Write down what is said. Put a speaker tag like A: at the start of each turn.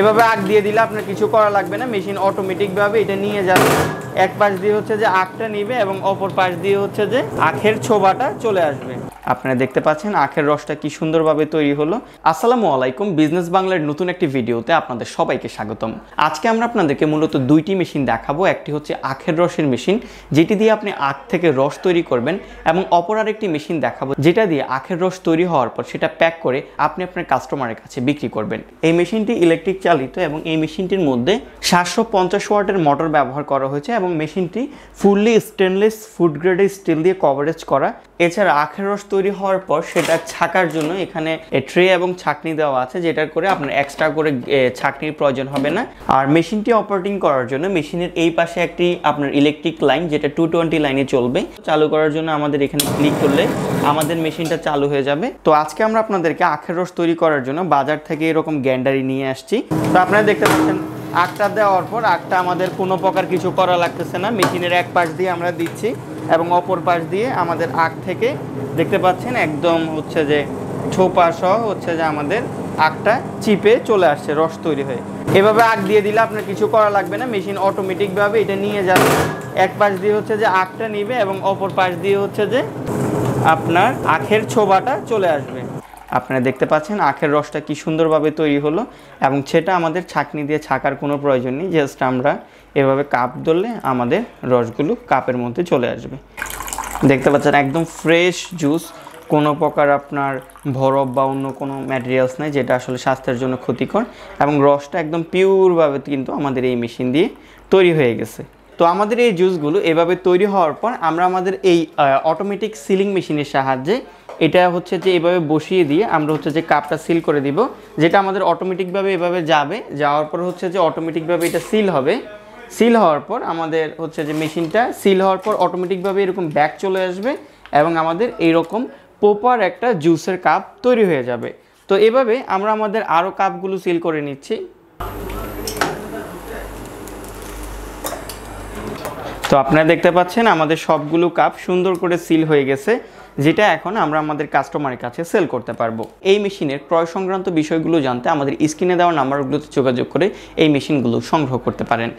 A: এভাবে আগ দিয়ে দিলে আপনার কিছু করা লাগবে না মেশিন অটোমেটিকভাবে এটা নিয়ে যাবে এক পাশ দিয়ে হচ্ছে যে আখটা নিবে এবং অপর পাশ দিয়ে হচ্ছে যে আখের ছোবাটা চলে আসবে আপনারা দেখতে পাচ্ছেন আখের রসটা কি সুন্দরভাবে তৈরি হলো আসসালামু আলাইকুম বিজনেস বাংলার নতুন একটি ভিডিওতে আপনাদের সবাইকে স্বাগতম আজকে আমরা আপনাদেরকে মূলত দুইটি মেশিন দেখাবো একটি হচ্ছে আখের রসের মেশিন যেটি দিয়ে আপনি আখ থেকে রস তৈরি করবেন এবং অপর আরেকটি মেশিন দেখাবো যেটা দিয়ে আখের রস তৈরি হওয়ার পর সেটা প্যাক করে আপনি আপনার কাস্টমারের কাছে বিক্রি করবেন এই মেশিনটি ইলেকট্রিক চালিত এবং এই মেশিনটির মধ্যে সাতশো পঞ্চাশ ওয়াটের মোটর ব্যবহার করা হয়েছে এবং মেশিনটি ফুললি স্টেনলেস ফুড গ্রেডের স্টিল দিয়ে কভারেজ করা এছাড়া আখের রস তৈরি হওয়ার পর সেটা ছাকার জন্য এখানে ট্রে এবং ছাকনি দেওয়া আছে যেটা করে আপনার এক্সট্রা করে ছাকনির প্রয়োজন হবে না আর মেশিনটি অপারেটিং করার জন্য মেশিনের এই পাশে একটি আপনার ইলেকট্রিক লাইন যেটা টু টোয়েন্টি লাইনে চলবে চালু করার জন্য আমাদের এখানে ক্লিক করলে আমাদের মেশিনটা চালু হয়ে যাবে তো আজকে আমরা আপনাদেরকে আখের রস তৈরি করার জন্য বাজার থেকে এরকম গ্যান্ডারি নিয়ে আসছি তো আপনারা দেখতে পাচ্ছেন আগটা দেওয়ার পর আগটা আমাদের কোনো প্রকার কিছু করা লাগতেছে না মেশিনের এক পাশ দিয়ে আমরা দিচ্ছি এবং অপর পাশ দিয়ে আমাদের আগ থেকে দেখতে পাচ্ছেন একদম হচ্ছে যে ছোপা সহ হচ্ছে যে আমাদের আগটা চিপে চলে আসছে রস তৈরি হয়ে এভাবে আগ দিয়ে দিলে আপনার কিছু করা লাগবে না মেশিন অটোমেটিকভাবে এটা নিয়ে যাবে এক পাশ দিয়ে হচ্ছে যে আগটা নিবে এবং অপর পাশ দিয়ে হচ্ছে যে আপনার আখের ছোবাটা চলে আসবে আপনারা দেখতে পাচ্ছেন আখের রসটা কি সুন্দরভাবে তৈরি হলো এবং সেটা আমাদের ছাঁকনি দিয়ে ছাকার কোনো প্রয়োজন নেই জাস্ট আমরা এভাবে কাপ ধরলে আমাদের রসগুলো কাপের মধ্যে চলে আসবে দেখতে পাচ্ছেন একদম ফ্রেশ জুস কোনো প্রকার আপনার ভরব বা অন্য কোনো ম্যাটেরিয়ালস নেই যেটা আসলে স্বাস্থ্যের জন্য ক্ষতিকর এবং রসটা একদম পিওরভাবে কিন্তু আমাদের এই মেশিন দিয়ে তৈরি হয়ে গেছে তো আমাদের এই জুসগুলো এভাবে তৈরি হওয়ার পর আমরা আমাদের এই অটোমেটিক সিলিং মেশিনের সাহায্যে এটা হচ্ছে যে এভাবে বসিয়ে দিয়ে আমরা হচ্ছে যে কাপটা সিল করে দিব যেটা আমাদের অটোমেটিকভাবে এভাবে যাবে যাওয়ার পর হচ্ছে যে অটোমেটিকভাবে এটা সিল হবে সিল হওয়ার পর আমাদের হচ্ছে যে মেশিনটা সিল হওয়ার পর অটোমেটিকভাবে এরকম ব্যাগ চলে আসবে এবং আমাদের এইরকম প্রপার একটা জুসের কাপ তৈরি হয়ে যাবে তো এভাবে আমরা আমাদের আরও কাপগুলো সিল করে নিচ্ছি তো আপনারা দেখতে পাচ্ছেন আমাদের সবগুলো কাপ সুন্দর করে সিল হয়ে গেছে যেটা এখন আমরা আমাদের কাস্টমারের কাছে সেল করতে পারবো এই মেশিনের ক্রয় সংক্রান্ত বিষয়গুলো জানতে আমাদের স্ক্রিনে দেওয়া নাম্বারগুলোতে যোগাযোগ করে এই মেশিনগুলো সংগ্রহ করতে পারেন